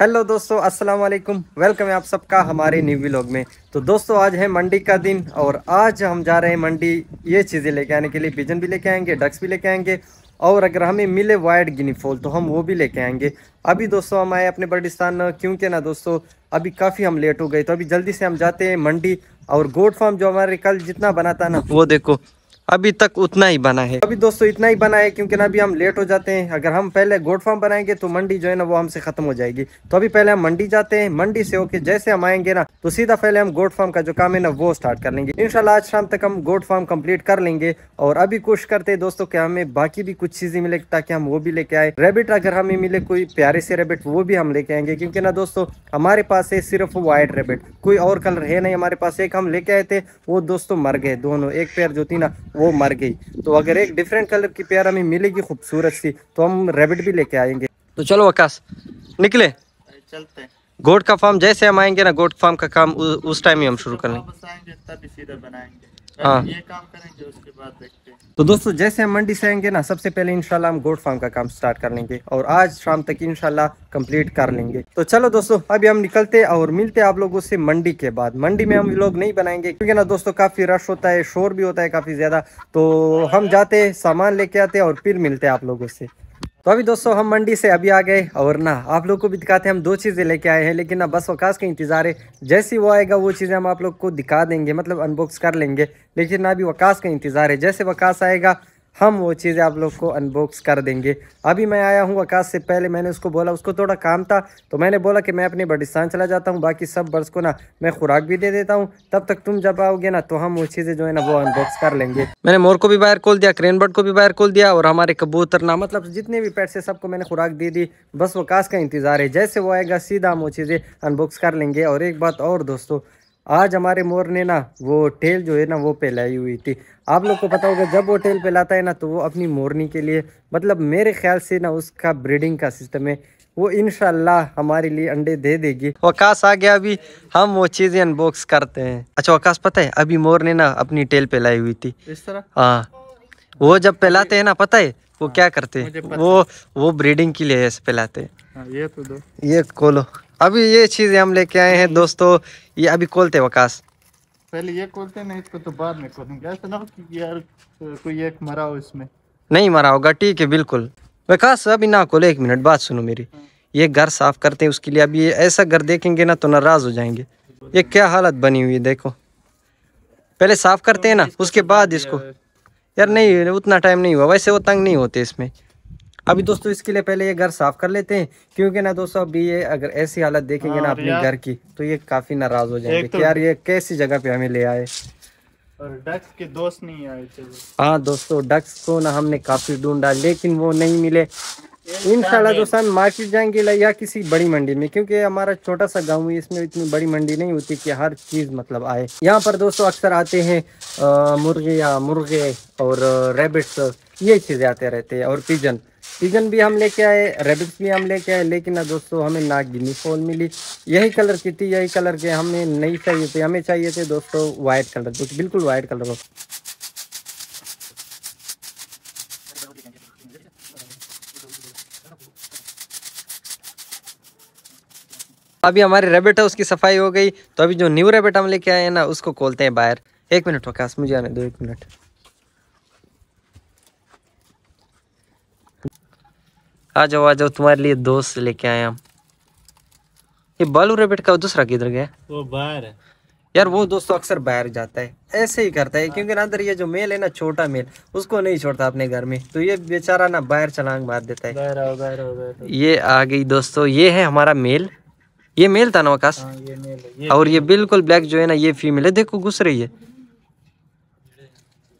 Hello दोस्तों अस्सलाम वालेकुम वेलकम है आप सबका हमारे न्यू व्लॉग में तो दोस्तों आज है मंडी का दिन और आज हम जा रहे हैं मंडी ये चीज़ें लेके आने के लिए पिजन भी लेके आएंगे डक्स भी लेके आएंगे और अगर हमें मिले वाइड गिनीफॉल तो हम वो भी लेके आएंगे अभी दोस्तों हम आए अपने बर्डिस्तान क्योंकि ना दोस्तों अभी काफ़ी हम लेट हो गए तो अभी जल्दी से हम जाते हैं मंडी और गोड फार्म जो हमारे कल जितना बना था ना वो देखो अभी तक उतना ही बना है अभी दोस्तों इतना ही बना है क्योंकि ना अभी हम लेट हो जाते हैं अगर हम पहले गोड फार्म बनाएंगे तो मंडी जो है ना वो हमसे खत्म हो जाएगी तो अभी पहले हम मंडी जाते हैं मंडी से होके जैसे हम आएंगे ना तो सीधा पहले हम गोड फार्म का जो काम है ना वो स्टार्ट कर लेंगे इनशाला आज शाम तक हम गोड फार्म कम्प्लीट कर लेंगे और अभी कोशिश करते हैं दोस्तों की हमें बाकी भी कुछ चीजें मिले ताकि हम वो भी लेके आए रेबिट अगर हमें मिले कोई प्यारे से रेबिट वो भी हम लेके आएंगे क्योंकि ना दोस्तों हमारे पास है सिर्फ व्हाइट रेबिट कोई और कलर है नहीं हमारे पास एक हम लेके आए थे वो दोस्तों मर गए दोनों एक पेयर जो थी ना वो मर गई तो अगर एक डिफरेंट कलर की पेयर हमें मिलेगी खूबसूरत सी तो हम रेबिट भी लेके आएंगे तो चलो अकाश निकले चलते गोट का फार्म जैसे हम आएंगे ना गोट फार्म का काम उस टाइम ही हम शुरू करेंगे हाँ। तो दोस्तों जैसे हम मंडी से आएंगे ना सबसे पहले इनशाला हम गोड फार्म का काम स्टार्ट कर लेंगे और आज शाम तक इनशाला कंप्लीट कर लेंगे तो चलो दोस्तों अभी हम निकलते और मिलते आप लोगों से मंडी के बाद मंडी में हम लोग नहीं बनाएंगे क्योंकि ना दोस्तों काफी रश होता है शोर भी होता है काफी ज्यादा तो हम जाते सामान लेके आते और फिर मिलते आप लोगों से तो अभी दोस्तों हम मंडी से अभी आ गए और ना आप लोग को भी दिखाते हैं हम दो चीज़ें लेके आए हैं लेकिन ना बस वकाश का इंतज़ार है जैसे वो आएगा वो चीज़ें हम आप लोग को दिखा देंगे मतलब अनबॉक्स कर लेंगे लेकिन ना अभी वकाश का इंतज़ार है जैसे वकाश आएगा हम वो चीज़ें आप लोग को अनबॉक्स कर देंगे अभी मैं आया हूँ आकाश से पहले मैंने उसको बोला उसको थोड़ा काम था तो मैंने बोला कि मैं अपने बर्डिस्तान चला जाता हूँ बाकी सब बर्ड्स को ना मैं खुराक भी दे देता हूँ तब तक तुम जब आओगे ना तो हम वो चीज़ें जो है ना वो अनबॉक्स कर लेंगे मैंने मोर को भी बाहर खोल दिया क्रेन बर्ड को भी बाहर खोल दिया और हमारे कबूतर ना मतलब जितने भी पेट्स है सबको मैंने खुराक दे दी बस वकाश का इंतज़ार है जैसे वो आएगा सीधा हम वो चीज़ें अनबॉक्स कर लेंगे और एक बात और दोस्तों आज हमारे मोर ने ना वो टेल जो है ना वो पहलाई हुई थी आप लोग को पता होगा जब वो टेल पहलाता है ना तो वो अपनी मोरनी के लिए मतलब मेरे ख्याल से ना उसका ब्रीडिंग का सिस्टम है वो इन हमारे लिए अंडे दे देगी वकाश आ गया अभी हम वो चीज़ें अनबॉक्स करते हैं अच्छा वकाश पता है अभी मोर ने ना अपनी टेल पहलाई हुई थी इस तरह हाँ वो जब फैलाते है ना पता है वो हाँ। क्या करते हैं वो वो ब्रीडिंग के लिए फैलाते हैं हाँ, ये तो दो ये खोलो अभी ये चीज़ें हम लेके आए हैं दोस्तों ये अभी खोलते वकास पहले ये खोलते नहीं इसको तो, तो बाद में खोलेंगे ऐसा ना कि यार कोई एक मरा हो इसमें नहीं मरा होगा ठीक है बिल्कुल विकास अभी ना खोले एक मिनट बात सुनो मेरी ये घर साफ करते हैं उसके लिए अभी ऐसा घर देखेंगे ना तो नाराज़ हो जाएंगे ये क्या हालत बनी हुई है देखो पहले साफ़ करते हैं ना उसके बाद इसको यार नहीं उतना टाइम नहीं हुआ वैसे वो तंग नहीं होते इसमें अभी दोस्तों इसके लिए पहले ये घर साफ कर लेते हैं क्योंकि ना दोस्तों अभी ये अगर ऐसी हालत देखेंगे ना हाँ, अपने घर की तो ये काफी नाराज हो जाएंगे तो यार ये कैसी जगह पे हमें ले आए और डक्स के दोस्त नहीं आए हाँ दोस्तों डक्स को ना हमने काफी ढूंढा लेकिन वो नहीं मिले इनशाला दोस्त हम मार्केट जाएंगे या किसी बड़ी मंडी में क्योंकि हमारा छोटा सा गांव है इसमें इतनी बड़ी मंडी नहीं होती कि हर चीज़ मतलब आए यहाँ पर दोस्तों अक्सर आते हैं मुर्गे या मुर्गे और रेबिट्स ये चीज़ें आते रहते हैं और पिजन पिजन भी हम लेके आए रेबिट्स भी हम लेके आए लेकिन ना दोस्तों हमें ना गिनी फोन मिली यही कलर की थी यही कलर के हमें नहीं चाहिए थे हमें चाहिए थे दोस्तों वाइट कलर जो बिल्कुल वाइट कलर हो अभी हमारे रेबिट है उसकी सफाई हो गई तो अभी जो न्यू रेबिट हम लेके आए हैं ना उसको खोलते हैं बाहर एक मिनट वकास मुझे आने दो एक मिनट आ जाओ आ जाओ तुम्हारे लिए दोस्त लेके आए हम ये बालू रेबिट का दूसरा किधर गया वो बाहर है यार वो दोस्तों अक्सर बाहर जाता है ऐसे ही करता है क्योंकि ना अंदर ये जो मेल है ना छोटा मेल उसको नहीं छोड़ता अपने घर में तो ये बेचारा ना बाहर चलांग मार देता है बाहर आओ, बाहर आओ, बाहर आओ। ये आ गई दोस्तों ये है हमारा मेल ये मेल था ना आकाश हाँ, और ये बिल्कुल ब्लैक जो है ना ये फीमेल है देखो घुस रही है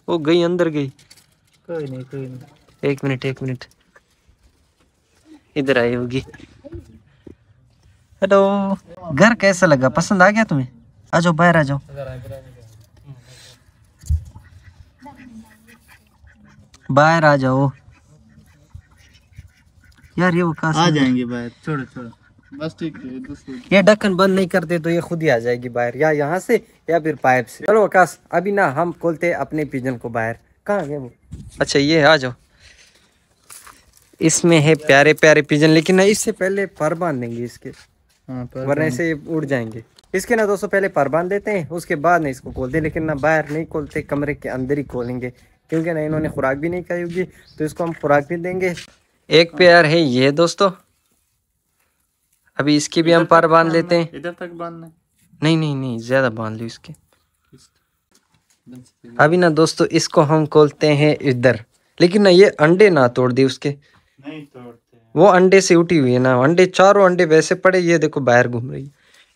वो गई अंदर गई कोई नहीं कोई नहीं एक मिनट एक मिनट इधर आई होगी हेलो घर कैसा लगा पसंद आ गया तुम्हें आ जाओ बाहर आ जाओ बाहर आ जाओ यार ये वो आ जाएंगे बाहर छोड़ो छोड़ो बस ठीक है ये ढक्कन बंद नहीं करते तो ये खुद ही आ जाएगी बाहर या यहाँ से या फिर पाइप से चलो आकाश अभी ना हम खोलते अपने पिजन को बाहर कहाँ गए वो अच्छा ये आ जाओ इसमें है प्यारे प्यारे पिजन लेकिन ना इससे पहले पर बांध देंगे इसके हाँ, वरना ऐसे उड़ जाएंगे इसके ना दोस्तों पहले पर बांध देते हैं उसके बाद ना इसको खोलते हैं लेकिन ना बाहर नहीं खोलते कमरे के अंदर ही खोलेंगे क्योंकि ना इन्होंने खुराक भी नहीं खाई होगी तो इसको हम खुराक भी देंगे एक प्यार है ये दोस्तों अभी इसकी भी हम पर बांध लेते हैं इधर तक बांधना नहीं नहीं नहीं ज्यादा बांध लो इसके अभी ना दोस्तों इसको हम खोलते हैं इधर लेकिन ना ये अंडे ना तोड़ दे उसके वो अंडे से उठी हुई है ना अंडे चारों अंडे वैसे पड़े ये देखो बाहर घूम रही है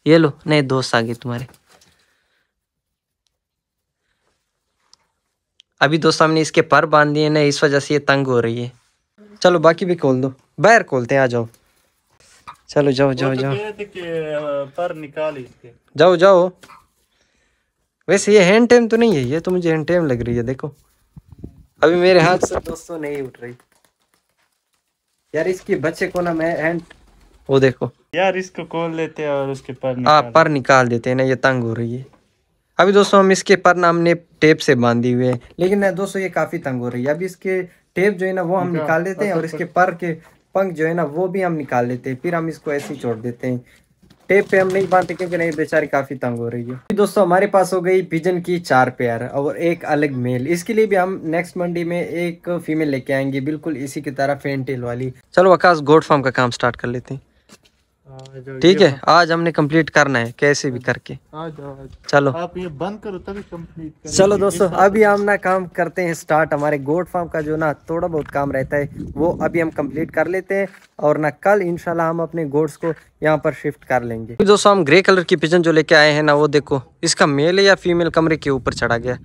ये लो नए दोस्त आ गए तुम्हारे अभी दोस्त हमने इसके पर बांध दिए ना इस वजह से ये तंग हो रही है चलो बाकी भी खोल दो बाहर खोलते हैं आ जाओ चलो जाओ जाओ तो जाओ पर निकाल इसके जाओ जाओ वैसे ये हैंड टेम तो नहीं है ये तो मुझे हैंड टेम लग रही है देखो अभी मेरे हाथ से दोस्तों नहीं उठ रही यार इसके बच्चे को ना मैं एंड वो देखो यार इसको खोल लेते हैं और उसके पर हाँ, निकाल आ, पर निकाल देते हैं ना ये तंग हो रही है अभी दोस्तों हम इसके पर ना हमने टेप से बांधी हुए हैं लेकिन दोस्तों ये काफ़ी तंग हो रही है अभी इसके टेप जो है ना वो हम निकाल देते हैं और इसके पर के पंख जो है ना वो भी हम निकाल लेते हैं फिर हम इसको ऐसे ही छोड़ देते हैं टेप पे हम नहीं बांधते क्योंकि नहीं बेचारी काफी तंग हो रही है दोस्तों हमारे पास हो गई पिजन की चार पेयर और एक अलग मेल इसके लिए भी हम नेक्स्ट मंडी में एक फीमेल लेके आएंगे बिल्कुल इसी की तरह फेन टेल वाली चलो आकाश गोड फार्म का काम स्टार्ट कर लेते हैं ठीक है आज हमने कंप्लीट करना है कैसे भी करके आज आज चलो आप ये बंद करो तभी कंप्लीट चलो दोस्तों अभी हम ना काम करते हैं स्टार्ट हमारे गोड फार्म का जो ना थोड़ा बहुत काम रहता है वो अभी हम कंप्लीट कर लेते हैं और ना कल इनशाला हम अपने गोड्स को यहाँ पर शिफ्ट कर लेंगे दोस्तों हम ग्रे कलर की पिजन जो लेके आए हैं ना वो देखो इसका मेल या फीमेल कमरे के ऊपर चढ़ा गया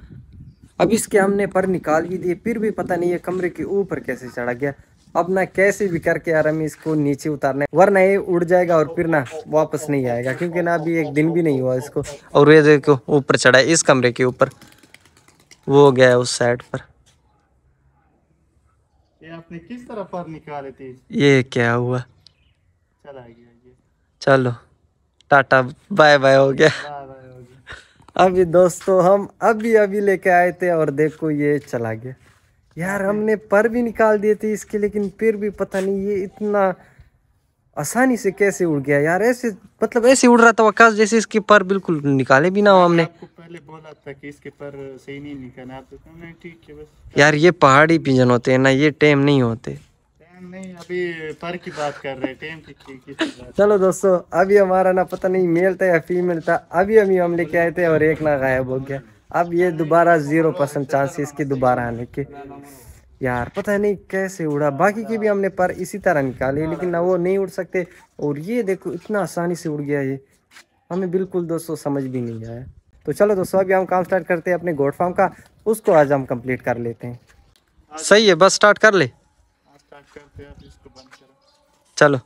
अब इसके हमने पर निकाल भी दिए फिर भी पता नहीं है कमरे के ऊपर कैसे चढ़ा गया अब ना कैसे भी करके आराम इसको नीचे उतारना है वरना ये उड़ जाएगा और फिर ना वापस नहीं आएगा क्योंकि ना अभी एक दिन भी नहीं हुआ इसको और ये देखो ऊपर चढ़ा है इस कमरे के ऊपर वो हो गया उस साइड पर ये आपने किस तरह पर निकाले थे ये क्या हुआ चला गया चलो टाटा बाय बाय हो गया अभी दोस्तों हम अभी अभी लेके आए थे और देखो ये चला गया यार हमने पर भी निकाल दिए थे इसके लेकिन फिर भी पता नहीं ये इतना आसानी से कैसे उड़ गया यार ऐसे मतलब ऐसे उड़ रहा था आकाश जैसे इसके पर बिल्कुल निकाले भी ना हो हमने पहले बोला था कि इसके पर सही नहीं निकाला तो ठीक है बस यार ये पहाड़ी पिंजन होते हैं ना ये टेम नहीं होते नहीं अभी पर की बात कर रहे टेम की चलो दोस्तों अभी हमारा ना पता नहीं मेल था या फीमेल था अभी अभी हम लेके आए थे और एक ना गायब हो गया अब ये दोबारा ज़ीरो परसेंट चांसेस के दोबारा आने के यार पता नहीं कैसे उड़ा बाकी की भी हमने पर इसी तरह निकाले लेकिन ना वो नहीं उड़ सकते और ये देखो इतना आसानी से उड़ गया ये हमें बिल्कुल दोस्तों समझ भी नहीं आया तो चलो दोस्तों अभी हम काम स्टार्ट करते हैं अपने गोड फार्म का उसको आज हम कंप्लीट कर लेते हैं सही है बस स्टार्ट कर ले चलो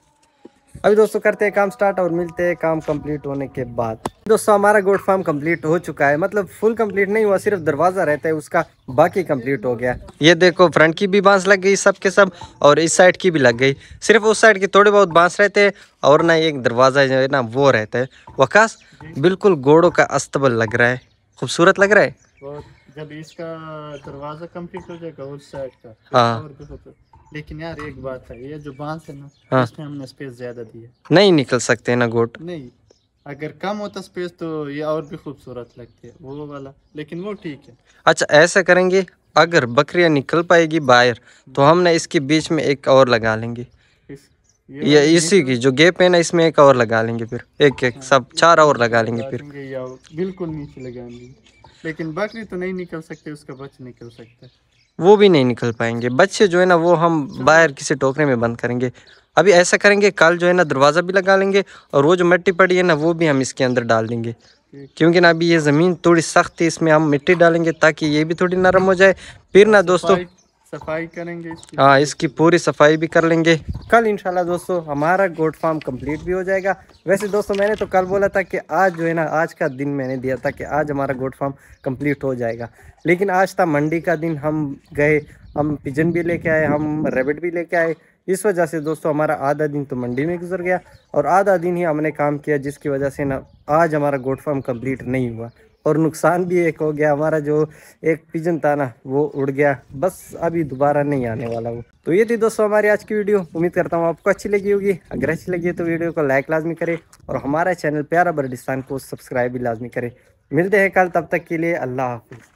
अभी दोस्तों करते हैं काम स्टार्ट और मिलते हैं काम कंप्लीट होने के बाद दोस्तों हमारा गोट फार्म कंप्लीट हो चुका है मतलब फुल कंप्लीट नहीं हुआ सिर्फ दरवाज़ा रहता है उसका बाकी कंप्लीट हो गया ये देखो फ्रंट की भी बांस लग गई सब के सब और इस साइड की भी लग गई सिर्फ उस साइड के थोड़े बहुत बांस रहते हैं और ना एक दरवाज़ा जो है ना वो रहता है वकास बिल्कुल घोड़ो का अस्तबल लग रहा है खूबसूरत लग रहा है जब इसका दरवाज़ा कम्प्लीट हो जाएगा उस साइड का तो हाँ लेकिन यार एक बात है ये जो बांस है ना हाँ। इसमें हमने स्पेस ज्यादा दी है नहीं निकल सकते ना गोट नहीं अगर कम होता स्पेस तो ये और भी खूबसूरत लगती है वो वाला लेकिन वो ठीक है अच्छा ऐसा करेंगे अगर बकरियां निकल पाएगी बाहर तो हम ना इसके बीच में एक और लगा लेंगे ये, इसी की तो जो गेप है ना इसमें एक और लगा लेंगे फिर एक एक अच्छा, सब चार और लगा लेंगे फिर बिल्कुल नीचे लगाएंगे लेकिन बकरी तो नहीं निकल सकते उसका बच्चा निकल सकता है वो भी नहीं निकल पाएंगे बच्चे जो है ना वो हम अच्छा। बाहर किसी टोकरे में बंद करेंगे अभी ऐसा करेंगे कल जो है ना दरवाज़ा भी लगा लेंगे और वो जो मिट्टी पड़ी है ना वो भी हम इसके अंदर डाल देंगे क्योंकि ना अभी ये ज़मीन थोड़ी सख्त है इसमें हम मिट्टी डालेंगे ताकि ये भी थोड़ी नरम हो जाए फिर ना दोस्तों सफाई करेंगे हाँ इसकी पूरी सफाई भी कर लेंगे कल इंशाल्लाह दोस्तों हमारा गोट फार्म कम्प्लीट भी हो जाएगा वैसे दोस्तों मैंने तो कल बोला था कि आज जो है ना आज का दिन मैंने दिया था कि आज हमारा गोट फार्म कम्प्लीट हो जाएगा लेकिन आज था मंडी का दिन हम गए हम पिजन भी लेके आए हम रेबिट भी लेके आए इस वजह से दोस्तों हमारा आधा दिन तो मंडी में गुजर गया और आधा दिन ही हमने काम किया जिसकी वजह से ना आज हमारा गोट फार्म कम्प्लीट नहीं हुआ और नुकसान भी एक हो गया हमारा जो एक पिजन था ना वो उड़ गया बस अभी दोबारा नहीं आने वाला वो तो ये थी दोस्तों हमारी आज की वीडियो उम्मीद करता हूँ आपको अच्छी लगी होगी अगर अच्छी लगी तो वीडियो को लाइक लाजमी करें और हमारा चैनल प्यारा बर्डिस्तान को सब्सक्राइब भी लाजमी करें मिलते हैं कल तब तक के लिए अल्लाह हाफिज़